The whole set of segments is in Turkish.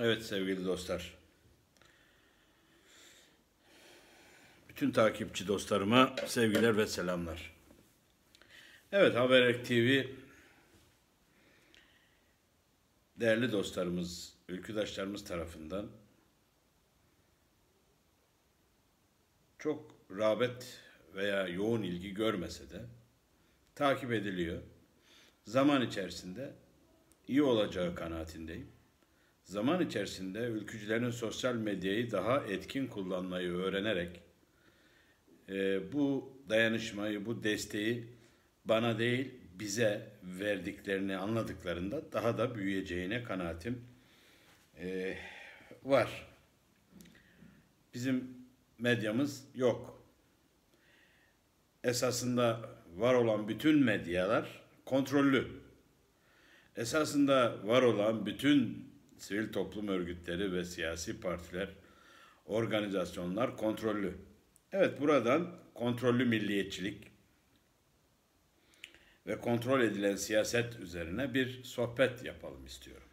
Evet sevgili dostlar. Bütün takipçi dostlarıma sevgiler ve selamlar. Evet haber TV değerli dostlarımız, ülküdaşlarımız tarafından çok rağbet veya yoğun ilgi görmese de takip ediliyor. Zaman içerisinde iyi olacağı kanaatindeyim. Zaman içerisinde ülkücülerin sosyal medyayı daha etkin kullanmayı öğrenerek e, bu dayanışmayı, bu desteği bana değil bize verdiklerini anladıklarında daha da büyüyeceğine kanaatim e, var. Bizim medyamız yok. Esasında var olan bütün medyalar kontrollü. Esasında var olan bütün sivil toplum örgütleri ve siyasi partiler, organizasyonlar kontrollü. Evet buradan kontrollü milliyetçilik ve kontrol edilen siyaset üzerine bir sohbet yapalım istiyorum.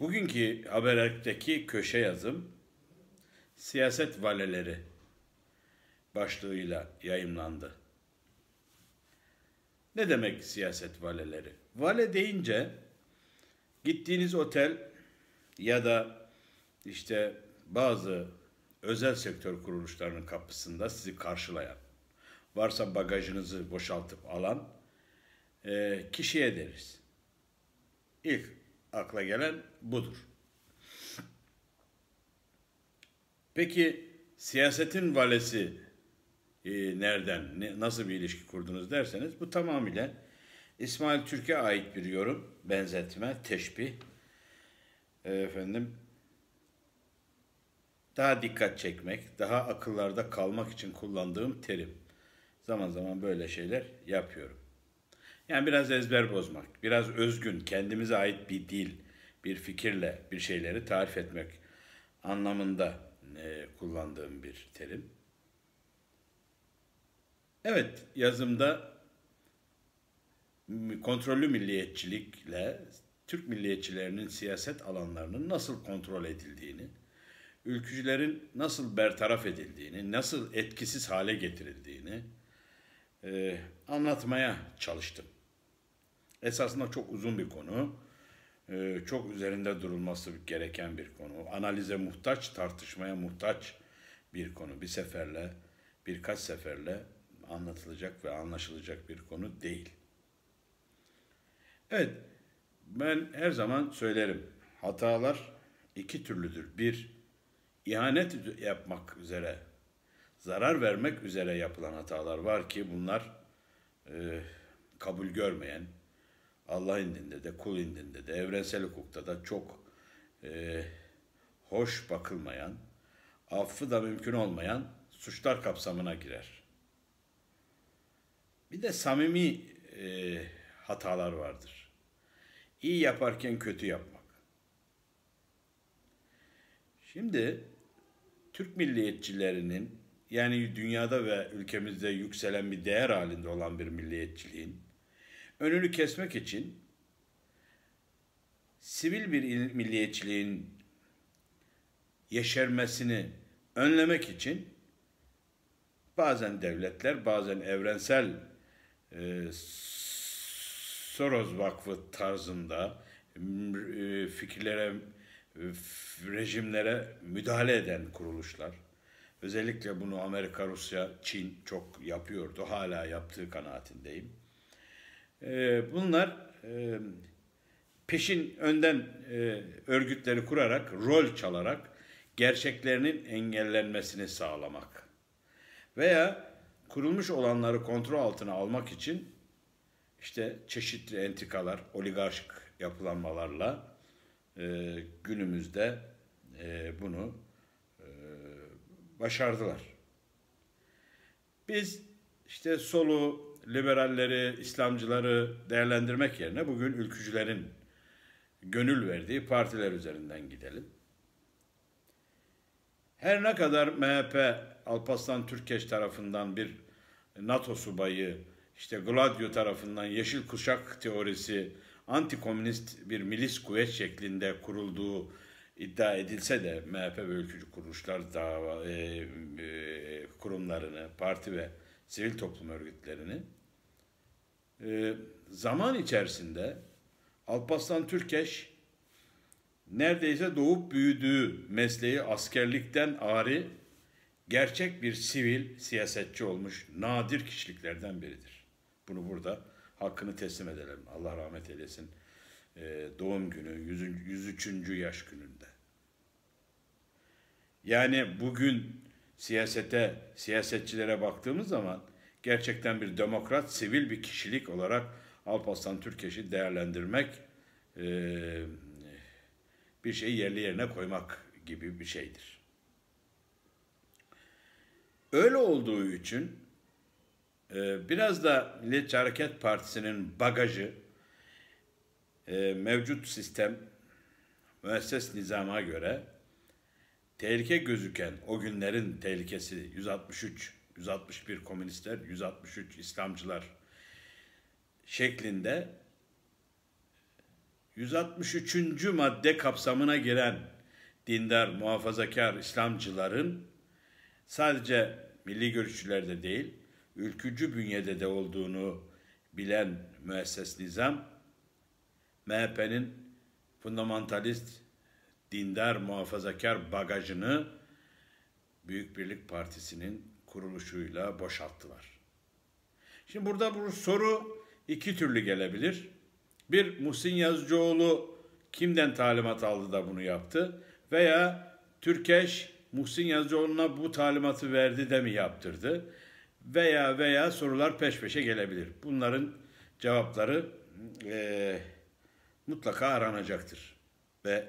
Bugünkü haberlerdeki köşe yazım siyaset valeleri başlığıyla yayımlandı. Ne demek siyaset valeleri? Vale deyince Gittiğiniz otel ya da işte bazı özel sektör kuruluşlarının kapısında sizi karşılayan, varsa bagajınızı boşaltıp alan e, kişiye deriz. İlk akla gelen budur. Peki siyasetin valesi e, nereden, ne, nasıl bir ilişki kurdunuz derseniz bu tamamıyla İsmail Türk'e ait bir yorum, benzetme, teşbih. Ee, efendim, daha dikkat çekmek, daha akıllarda kalmak için kullandığım terim. Zaman zaman böyle şeyler yapıyorum. Yani biraz ezber bozmak, biraz özgün, kendimize ait bir dil, bir fikirle bir şeyleri tarif etmek anlamında e, kullandığım bir terim. Evet, yazımda kontrollü milliyetçilikle Türk milliyetçilerinin siyaset alanlarının nasıl kontrol edildiğini, ülkücülerin nasıl bertaraf edildiğini, nasıl etkisiz hale getirildiğini e, anlatmaya çalıştım. Esasında çok uzun bir konu, e, çok üzerinde durulması gereken bir konu, analize muhtaç, tartışmaya muhtaç bir konu. Bir seferle, birkaç seferle anlatılacak ve anlaşılacak bir konu değil. Evet, ben her zaman söylerim. Hatalar iki türlüdür. Bir, ihanet yapmak üzere, zarar vermek üzere yapılan hatalar var ki bunlar e, kabul görmeyen, Allah indinde de, kul indinde de, evrensel hukukta da çok e, hoş bakılmayan, affı da mümkün olmayan suçlar kapsamına girer. Bir de samimi e, hatalar vardır iyi yaparken kötü yapmak. Şimdi Türk milliyetçilerinin yani dünyada ve ülkemizde yükselen bir değer halinde olan bir milliyetçiliğin önünü kesmek için sivil bir milliyetçiliğin yeşermesini önlemek için bazen devletler, bazen evrensel e, Soros Vakfı tarzında e, fikirlere, rejimlere müdahale eden kuruluşlar. Özellikle bunu Amerika, Rusya, Çin çok yapıyordu. Hala yaptığı kanaatindeyim. E, bunlar e, peşin önden örgütleri kurarak, rol çalarak gerçeklerinin engellenmesini sağlamak veya kurulmuş olanları kontrol altına almak için işte çeşitli entrikalar, oligarşik yapılanmalarla e, günümüzde e, bunu e, başardılar. Biz işte solu, liberalleri, İslamcıları değerlendirmek yerine bugün ülkücülerin gönül verdiği partiler üzerinden gidelim. Her ne kadar MHP Alparslan Türkeş tarafından bir NATO subayı işte Gladio tarafından Yeşil Kuşak teorisi antikomünist bir milis kuvvet şeklinde kurulduğu iddia edilse de MHP ve ülkücü kuruluşlar dava, e, e, kurumlarını, parti ve sivil toplum örgütlerini e, zaman içerisinde Alpaslan Türkeş neredeyse doğup büyüdüğü mesleği askerlikten ari gerçek bir sivil siyasetçi olmuş nadir kişiliklerden biridir. Bunu burada hakkını teslim edelim. Allah rahmet eylesin. Ee, doğum günü 103. yaş gününde. Yani bugün siyasete, siyasetçilere baktığımız zaman gerçekten bir demokrat, sivil bir kişilik olarak Alparslan Türkeş'i değerlendirmek e, bir şeyi yerli yerine koymak gibi bir şeydir. Öyle olduğu için ee, biraz da Milliyetçi Hareket Partisi'nin bagajı, e, mevcut sistem, müesses nizama göre tehlike gözüken o günlerin tehlikesi 163, 161 komünistler, 163 İslamcılar şeklinde 163. madde kapsamına giren dindar, muhafazakar İslamcıların sadece milli görüşçülerde değil, ülkücü bünyede de olduğunu bilen müesses nizam, MHP'nin fundamentalist, dindar, muhafazakar bagajını Büyük Birlik Partisi'nin kuruluşuyla boşalttılar. Şimdi burada bu soru iki türlü gelebilir. Bir, Muhsin Yazıcıoğlu kimden talimat aldı da bunu yaptı? Veya Türkeş Muhsin Yazıcıoğlu'na bu talimatı verdi de mi yaptırdı? veya veya sorular peş peşe gelebilir. Bunların cevapları e, mutlaka aranacaktır ve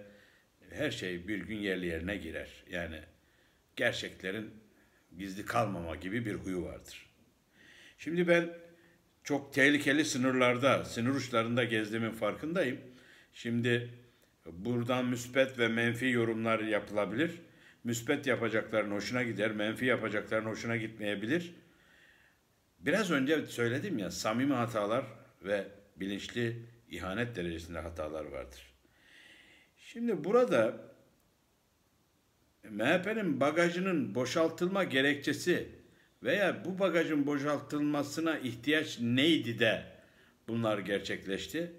her şey bir gün yerli yerine girer. Yani gerçeklerin gizli kalmama gibi bir huyu vardır. Şimdi ben çok tehlikeli sınırlarda, sınır uçlarında gezdiğimin farkındayım. Şimdi buradan müspet ve menfi yorumlar yapılabilir. Müspet yapacakların hoşuna gider, menfi yapacakların hoşuna gitmeyebilir.'' Biraz önce söyledim ya samimi hatalar ve bilinçli ihanet derecesinde hatalar vardır. Şimdi burada MHP'nin bagajının boşaltılma gerekçesi veya bu bagajın boşaltılmasına ihtiyaç neydi de bunlar gerçekleşti?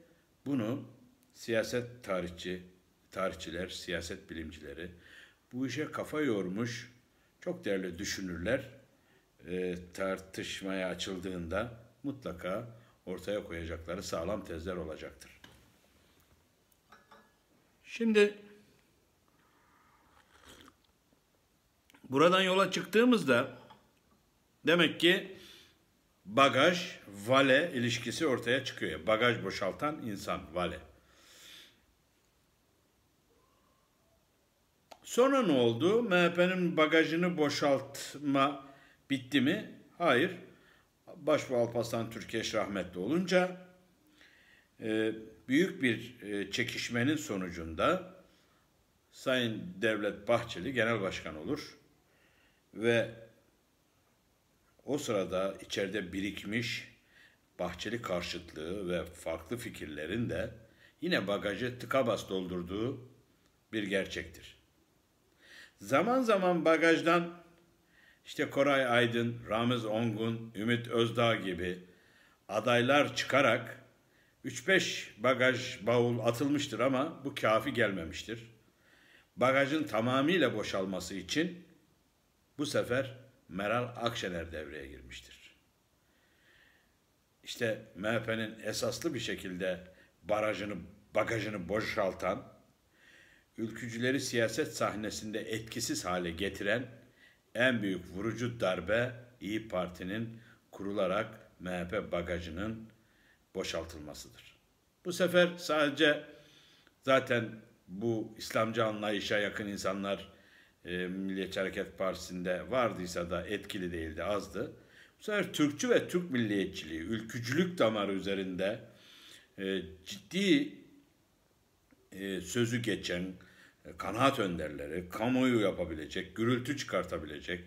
Bunu siyaset tarihçi, tarihçiler, siyaset bilimcileri bu işe kafa yormuş çok değerli düşünürler e, tartışmaya açıldığında mutlaka ortaya koyacakları sağlam tezler olacaktır. Şimdi buradan yola çıktığımızda demek ki bagaj vale ilişkisi ortaya çıkıyor. Bagaj boşaltan insan vale. Sonra ne oldu? MHP'nin bagajını boşaltma Bitti mi? Hayır. Başbu Alparslan Türkeş rahmetli olunca e, büyük bir e, çekişmenin sonucunda Sayın Devlet Bahçeli genel başkan olur ve o sırada içeride birikmiş Bahçeli karşıtlığı ve farklı fikirlerin de yine bagajı tıka bas doldurduğu bir gerçektir. Zaman zaman bagajdan işte Koray Aydın, Ramiz Ongun, Ümit Özdağ gibi adaylar çıkarak 3-5 bagaj bavul atılmıştır ama bu kafi gelmemiştir. Bagajın tamamıyla boşalması için bu sefer Meral Akşener devreye girmiştir. İşte MHP'nin esaslı bir şekilde barajını, bagajını boşaltan, ülkücüleri siyaset sahnesinde etkisiz hale getiren en büyük vurucu darbe İyi Parti'nin kurularak MHP bagajının boşaltılmasıdır. Bu sefer sadece zaten bu İslamcı anlayışa yakın insanlar e, Milliyetçi Hareket Partisi'nde vardıysa da etkili değildi, azdı. Bu sefer Türkçü ve Türk milliyetçiliği, ülkücülük damarı üzerinde e, ciddi e, sözü geçen, e, kanaat önderleri, kamuoyu yapabilecek, gürültü çıkartabilecek,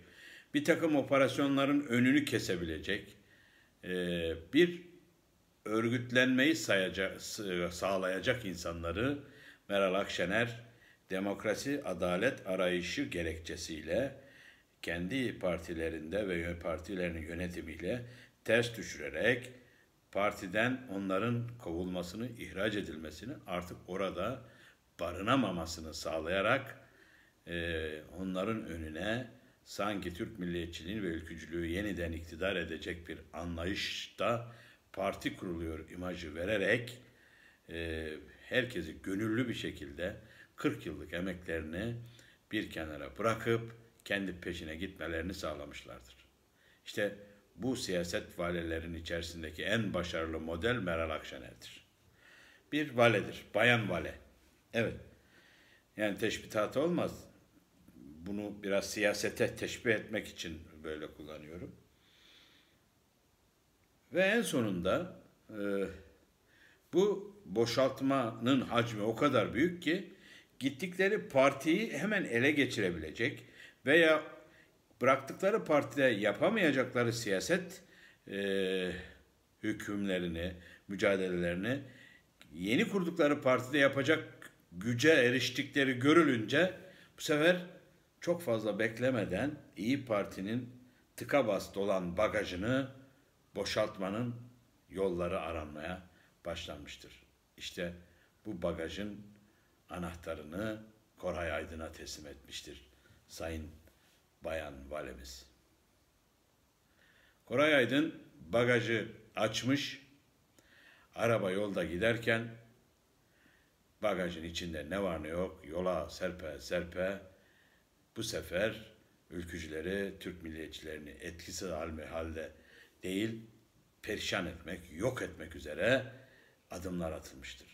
bir takım operasyonların önünü kesebilecek e, bir örgütlenmeyi sağlayacak insanları Meral Akşener demokrasi adalet arayışı gerekçesiyle kendi partilerinde ve partilerinin yönetimiyle ters düşürerek partiden onların kovulmasını, ihraç edilmesini artık orada barınamamasını sağlayarak e, onların önüne sanki Türk milliyetçiliğin ve ülkücülüğü yeniden iktidar edecek bir anlayışta parti kuruluyor imajı vererek e, herkesi gönüllü bir şekilde 40 yıllık emeklerini bir kenara bırakıp kendi peşine gitmelerini sağlamışlardır. İşte bu siyaset valelerinin içerisindeki en başarılı model Meral Akşener'dir. Bir valedir, bayan vale. Evet. Yani teşbihata olmaz. Bunu biraz siyasete teşbih etmek için böyle kullanıyorum. Ve en sonunda e, bu boşaltmanın hacmi o kadar büyük ki gittikleri partiyi hemen ele geçirebilecek veya bıraktıkları partide yapamayacakları siyaset e, hükümlerini, mücadelelerini yeni kurdukları partide yapacak güce eriştikleri görülünce bu sefer çok fazla beklemeden İyi Parti'nin tıka bas dolan bagajını boşaltmanın yolları aranmaya başlanmıştır. İşte bu bagajın anahtarını Koray Aydın'a teslim etmiştir Sayın Bayan Valimiz. Koray Aydın bagajı açmış, araba yolda giderken bagajın içinde ne var ne yok yola serpe serpe bu sefer ülkücüleri, Türk milliyetçilerini etkisiz halde değil, perişan etmek, yok etmek üzere adımlar atılmıştır.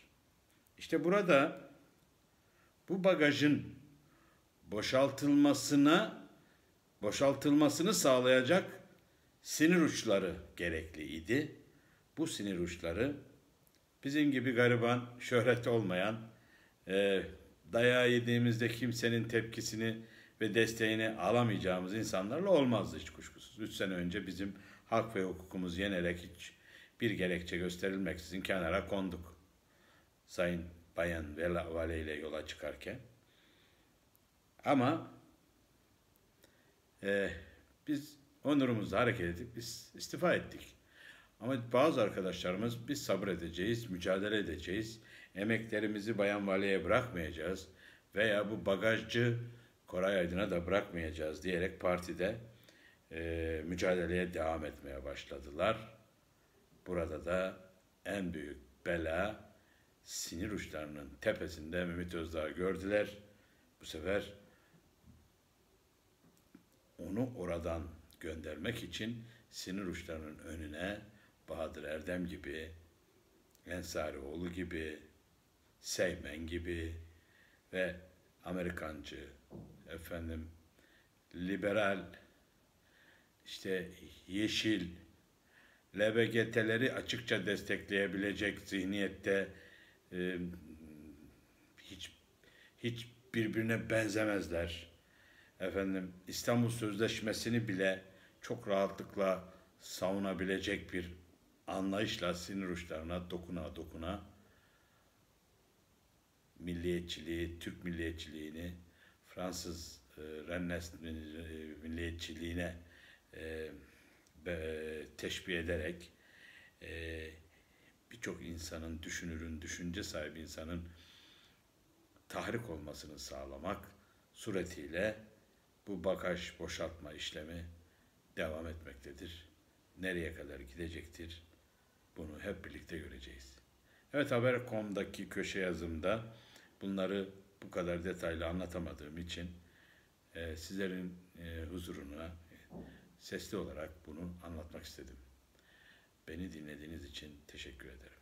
İşte burada bu bagajın boşaltılmasına boşaltılmasını sağlayacak sinir uçları gerekli idi. Bu sinir uçları Bizim gibi gariban, şöhreti olmayan, e, dayağı yediğimizde kimsenin tepkisini ve desteğini alamayacağımız insanlarla olmazdı hiç kuşkusuz. Üç sene önce bizim hak ve hukukumuz yenerek hiç bir gerekçe gösterilmeksizin kenara konduk. Sayın Bayan Vela Vale ile yola çıkarken. Ama e, biz onurumuzla hareket edip biz istifa ettik. Ama bazı arkadaşlarımız biz sabredeceğiz, mücadele edeceğiz, emeklerimizi Bayan Vali'ye bırakmayacağız veya bu bagajcı Koray Aydın'a da bırakmayacağız diyerek partide e, mücadeleye devam etmeye başladılar. Burada da en büyük bela sinir uçlarının tepesinde Mehmet Özdağ'ı gördüler. Bu sefer onu oradan göndermek için sinir uçlarının önüne Bahadır Erdem gibi, Ensarioğlu gibi, Seymen gibi ve Amerikancı, efendim liberal, işte yeşil, LBGT'leri açıkça destekleyebilecek zihniyette e, hiç hiç birbirine benzemezler. Efendim İstanbul Sözleşmesi'ni bile çok rahatlıkla savunabilecek bir anlayışla sinir uçlarına dokuna dokuna milliyetçiliği, Türk milliyetçiliğini, Fransız e, Rennes e, milliyetçiliğine e, be, e, teşbih ederek e, birçok insanın, düşünürün, düşünce sahibi insanın tahrik olmasını sağlamak suretiyle bu bagaj boşaltma işlemi devam etmektedir. Nereye kadar gidecektir? Bunu hep birlikte göreceğiz. Evet Haber.com'daki köşe yazımda bunları bu kadar detaylı anlatamadığım için e, sizlerin e, huzuruna e, sesli olarak bunu anlatmak istedim. Beni dinlediğiniz için teşekkür ederim.